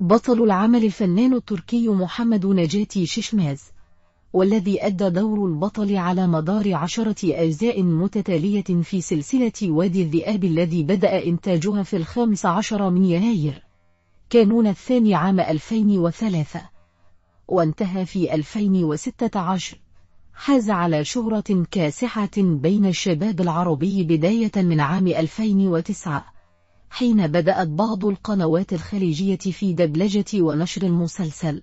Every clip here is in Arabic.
بطل العمل الفنان التركي محمد نجاتي ششماز والذي أدى دور البطل على مدار عشرة أجزاء متتالية في سلسلة وادي الذئاب الذي بدأ إنتاجها في الخامس عشر من يناير كانون الثاني عام 2003 وانتهى في 2016 حاز على شهرة كاسحة بين الشباب العربي بداية من عام 2009 حين بدأت بعض القنوات الخليجية في دبلجة ونشر المسلسل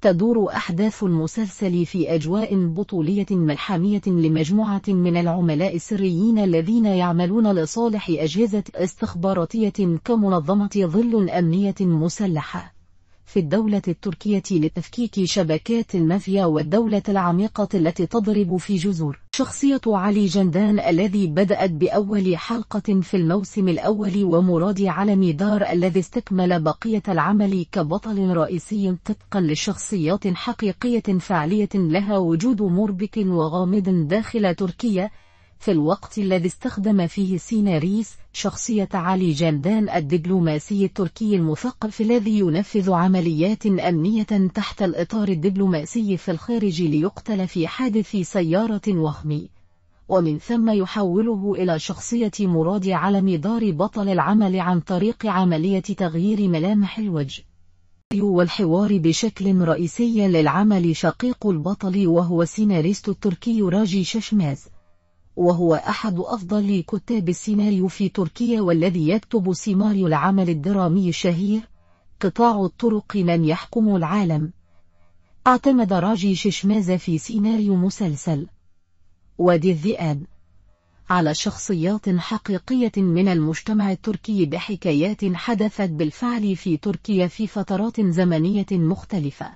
تدور أحداث المسلسل في أجواء بطولية ملحمية لمجموعة من العملاء السريين الذين يعملون لصالح أجهزة استخباراتية كمنظمة ظل أمنية مسلحة في الدولة التركية لتفكيك شبكات المافيا والدولة العميقة التي تضرب في جذور شخصية علي جندان الذي بدأت بأول حلقة في الموسم الأول ومراد علم دار الذي استكمل بقية العمل كبطل رئيسي طبقا لشخصيات حقيقية فعلية لها وجود مربك وغامض داخل تركيا في الوقت الذي استخدم فيه سيناريس شخصية علي جندان الدبلوماسي التركي المثقف الذي ينفذ عمليات أمنية تحت الإطار الدبلوماسي في الخارج ليقتل في حادث سيارة وهمي ومن ثم يحوله إلى شخصية مراد على مدار بطل العمل عن طريق عملية تغيير ملامح الوجه والحوار بشكل رئيسي للعمل شقيق البطل وهو السيناريست التركي راجي ششماز وهو أحد أفضل كتاب السيناريو في تركيا والذي يكتب سيناريو العمل الدرامي الشهير قطاع الطرق من يحكم العالم اعتمد راجي ششماز في سيناريو مسلسل وادي الذئاب على شخصيات حقيقية من المجتمع التركي بحكايات حدثت بالفعل في تركيا في فترات زمنية مختلفة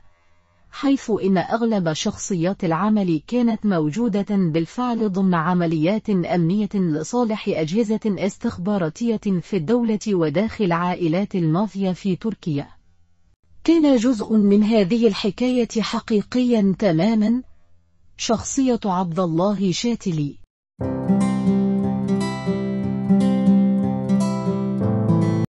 حيث إن أغلب شخصيات العمل كانت موجودة بالفعل ضمن عمليات أمنية لصالح أجهزة استخباراتية في الدولة وداخل عائلات المافيا في تركيا كان جزء من هذه الحكاية حقيقيا تماما شخصية عبد الله شاتلي